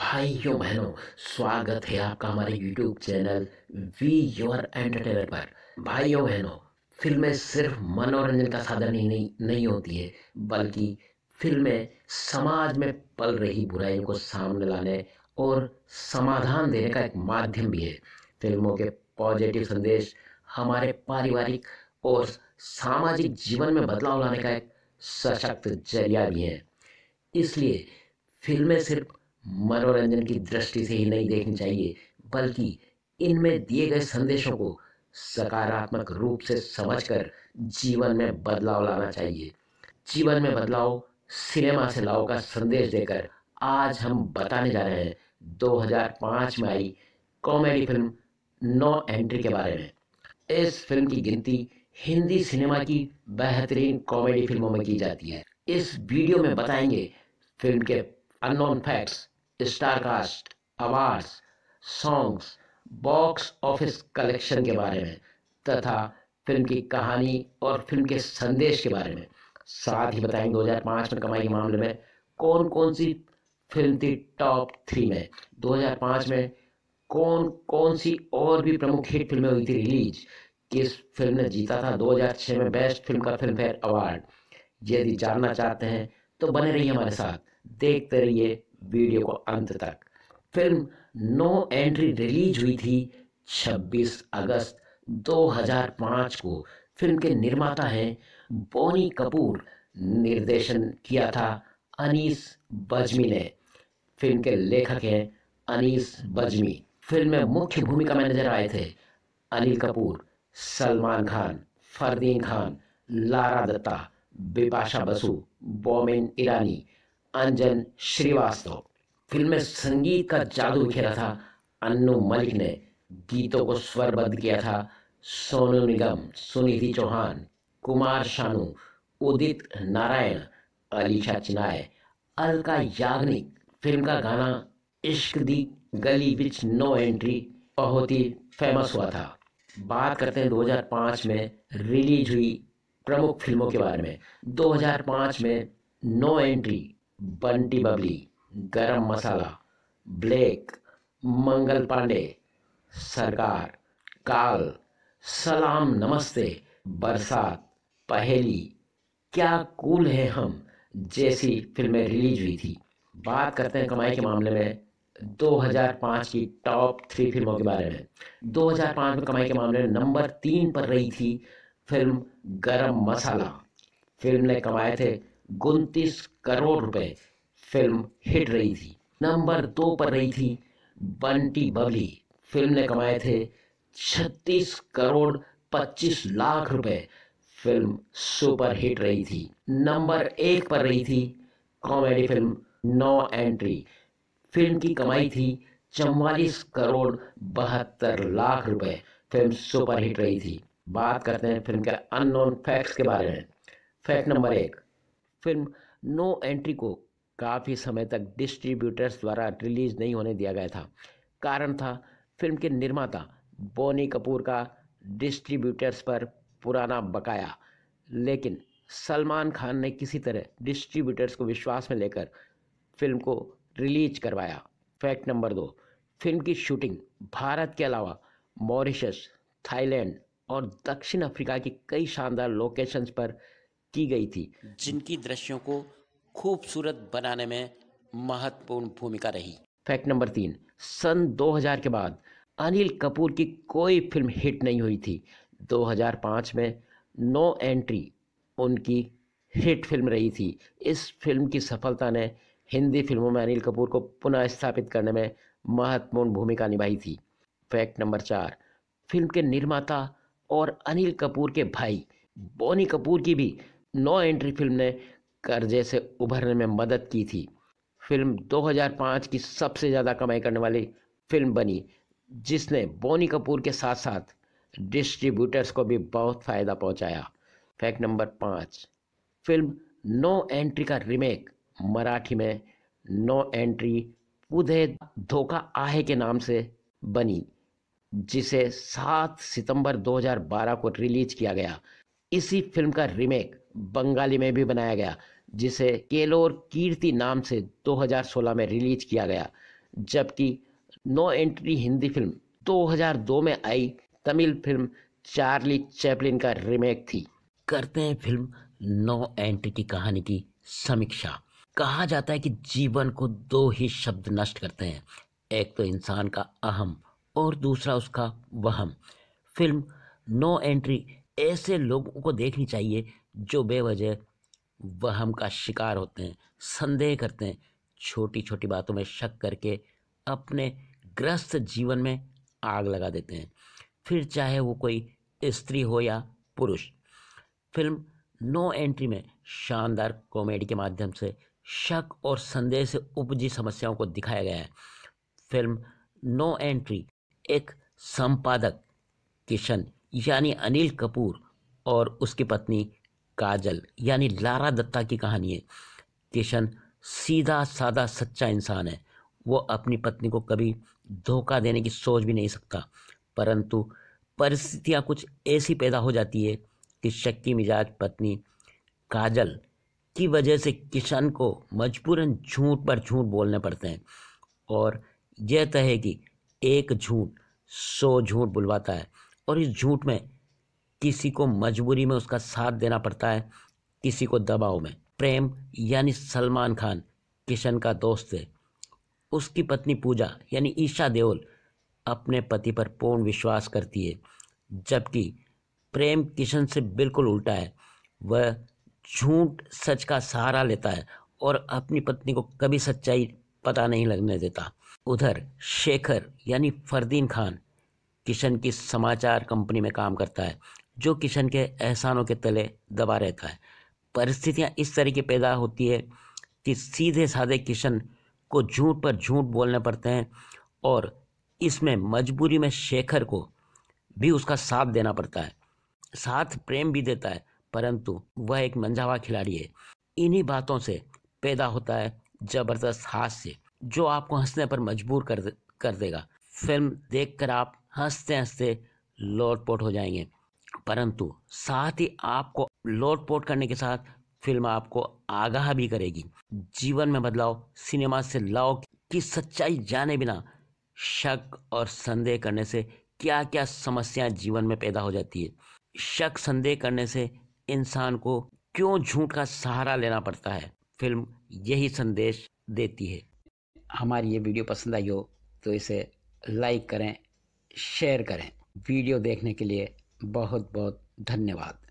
भाइयों बहनों स्वागत है आपका हमारे YouTube channel we your entertainer पर भाइयों बहनों फिल्में सिर्फ मनोरंजन का साधन ही नहीं नहीं होती है बल्कि फिल्में समाज में पल रही बुराइयों को सामने लाने और समाधान देने का एक माध्यम भी है फिल्मों के पॉजिटिव संदेश हमारे पारिवारिक और सामाजिक जीवन में बदलाव लाने का एक सशक्त जरिया भी है इसलिए फिल्में सिर्फ मनोरंजन की दृष्टि से ही नहीं देखनी चाहिए बल्कि इनमें दिए गए संदेशों को सकारात्मक रूप से समझकर जीवन में बदलाव लाना चाहिए जीवन में बदलाव सिनेमा से लाओ का संदेश देकर आज हम बताने जा रहे हैं 2005 में आई कॉमेडी फिल्म नो एंट्री के बारे में इस फिल्म की गिनती हिंदी सिनेमा की बेहतरीन कॉमेडी फिल्मों में की जाती है इस वीडियो में बताएंगे फिल्म के unknown facts star cast awards songs box office collection के बारे में तथा फिल्म की कहानी और फिल्म के संदेश के बारे में साथ ही बताएंगे 2005 में कमाई के मामले में कौन कौन सी फिल्म थी टॉप थ्री में 2005 में कौन कौन सी और भी प्रमुख हिट फिल्में हुई थी रिलीज किस फिल्म ने जीता था 2006 में बेस्ट फिल्म का फिल्म फेयर अवार्ड यदि जानना चाहते हैं तो बने रहिए हमारे साथ देखते रहिए वीडियो को अंत तक फिल्म नो एंट्री रिलीज हुई थी 26 अगस्त 2005 को फिल्म के निर्माता हैं बोनी कपूर निर्देशन किया था अनीस बजमी ने फिल्म के लेखक हैं अनीस बजमी फिल्म में मुख्य भूमिका में नजर आए थे अनिल कपूर सलमान खान फरदीन खान लारा दत्ता बिपाशा बसु बोमिन ईरानी अंजन श्रीवास्तव फिल्म में संगीत का जादू बिखेरा था अन्नू मलिक ने गीतों को स्वरबद्ध किया था सोनू निगम सुनिधि चौहान कुमार शानू उदित नारायण अलीशा चिनाय अलका याग्निक फिल्म का गाना इश्क दी गली विच नो एंट्री बहुत ही फेमस हुआ था बात करते हैं 2005 में रिलीज हुई प्रमुख फिल्मों के बारे में 2005 में नो एंट्री बंटी बबली गरम मसाला ब्लैक मंगल पांडे सरकार काल सलाम नमस्ते बरसात पहेली क्या कूल है हम जैसी फिल्में रिलीज हुई थी बात करते हैं कमाई के मामले में 2005 की टॉप थ्री फिल्मों के बारे में 2005 में कमाई के मामले में नंबर तीन पर रही थी फिल्म गरम मसाला फिल्म ने कमाए थे उनतीस करोड़ रुपए फिल्म हिट रही थी नंबर दो पर रही थी बंटी बबली फिल्म ने कमाए थे छत्तीस करोड़ पच्चीस लाख रुपए फिल्म सुपर हिट रही थी नंबर एक पर रही थी comedy film no entry film की कमाई थी चौवालीस करोड़ बहत्तर लाख रुपए फिल्म सुपर हिट रही थी बात करते हैं फिल्म के अननोन फैक्ट्स के बारे में फैक्ट नंबर एक फिल्म नो एंट्री को काफ़ी समय तक डिस्ट्रीब्यूटर्स द्वारा रिलीज नहीं होने दिया गया था कारण था फिल्म के निर्माता बोनी कपूर का डिस्ट्रीब्यूटर्स पर पुराना बकाया लेकिन सलमान खान ने किसी तरह डिस्ट्रीब्यूटर्स को विश्वास में लेकर फिल्म को रिलीज करवाया फैक्ट नंबर दो फिल्म की शूटिंग भारत के अलावा मॉरिशस थाईलैंड और दक्षिण अफ्रीका की कई शानदार लोकेशंस पर की गई थी जिनकी दृश्यों को खूबसूरत बनाने में महत्वपूर्ण भूमिका रही फैक्ट नंबर तीन सन 2000 के बाद अनिल कपूर की कोई फिल्म हिट नहीं हुई थी 2005 में नो एंट्री उनकी हिट फिल्म रही थी इस फिल्म की सफलता ने हिंदी फिल्मों में अनिल कपूर को पुनः स्थापित करने में महत्वपूर्ण भूमिका निभाई थी फैक्ट नंबर चार फिल्म के निर्माता और अनिल कपूर के भाई बोनी कपूर की भी नौ एंट्री फिल्म ने कर्जे से उभरने में मदद की थी फिल्म 2005 की सबसे ज़्यादा कमाई करने वाली फिल्म बनी जिसने बोनी कपूर के साथ साथ डिस्ट्रीब्यूटर्स को भी बहुत फ़ायदा पहुंचाया फैक्ट नंबर पाँच फिल्म नो एंट्री का रीमेक मराठी में नो एंट्री पुधे धोखा आहे के नाम से बनी जिसे 7 सितंबर 2012 को रिलीज किया गया इसी फिल्म का रीमेक बंगाली में भी बनाया गया जिसे केलोर कीर्ति नाम से 2016 में रिलीज किया गया जबकि नो एंट्री हिंदी फिल्म 2002 में आई तमिल फिल्म चार्ली चैपलिन का रीमेक थी करते हैं फिल्म नो एंट्री की कहानी की समीक्षा कहा जाता है कि जीवन को दो ही शब्द नष्ट करते हैं एक तो इंसान का अहम और दूसरा उसका वहम फिल्म नो एंट्री ऐसे लोगों को देखनी चाहिए जो बेवजह वहम का शिकार होते हैं संदेह करते हैं छोटी छोटी बातों में शक करके अपने ग्रस्त जीवन में आग लगा देते हैं फिर चाहे वो कोई स्त्री हो या पुरुष फिल्म नो एंट्री में शानदार कॉमेडी के माध्यम से शक और संदेह से उपजी समस्याओं को दिखाया गया है फिल्म नो एंट्री एक संपादक किशन यानी अनिल कपूर और उसकी पत्नी काजल यानी लारा दत्ता की कहानी है किशन सीधा साधा सच्चा इंसान है वो अपनी पत्नी को कभी धोखा देने की सोच भी नहीं सकता परंतु परिस्थितियाँ कुछ ऐसी पैदा हो जाती है कि शक्की मिजाज पत्नी काजल की वजह से किशन को मजबूरन झूठ पर झूठ बोलने पड़ते हैं और यह तय है कि एक झूठ सौ झूठ बुलवाता है और इस झूठ में किसी को मजबूरी में उसका साथ देना पड़ता है किसी को दबाव में प्रेम यानी सलमान खान किशन का दोस्त है उसकी पत्नी पूजा यानी ईशा देओल अपने पति पर पूर्ण विश्वास करती है जबकि प्रेम किशन से बिल्कुल उल्टा है वह झूठ सच का सहारा लेता है और अपनी पत्नी को कभी सच्चाई पता नहीं लगने देता उधर शेखर यानी फरदीन खान किशन की समाचार कंपनी में काम करता है जो किशन के एहसानों के तले दबा रहता है परिस्थितियाँ इस तरह की पैदा होती है कि सीधे साधे किशन को झूठ पर झूठ बोलने पड़ते हैं और इसमें मजबूरी में शेखर को भी उसका साथ देना पड़ता है साथ प्रेम भी देता है परंतु वह एक मंझावा खिलाड़ी है इन्हीं बातों से पैदा होता है ज़बरदस्त हास्य जो आपको हंसने पर मजबूर कर कर देगा फिल्म देखकर आप हंसते हंसते लोटपोट हो जाएंगे परंतु साथ ही आपको लोट पोट करने के साथ फिल्म आपको आगाह भी करेगी जीवन में बदलाव सिनेमा से लाओ कि सच्चाई जाने बिना शक और संदेह करने से क्या क्या समस्याएं जीवन में पैदा हो जाती है शक संदेह करने से इंसान को क्यों झूठ का सहारा लेना पड़ता है फिल्म यही संदेश देती है हमारी ये वीडियो पसंद आई हो तो इसे लाइक करें शेयर करें वीडियो देखने के लिए बहुत बहुत धन्यवाद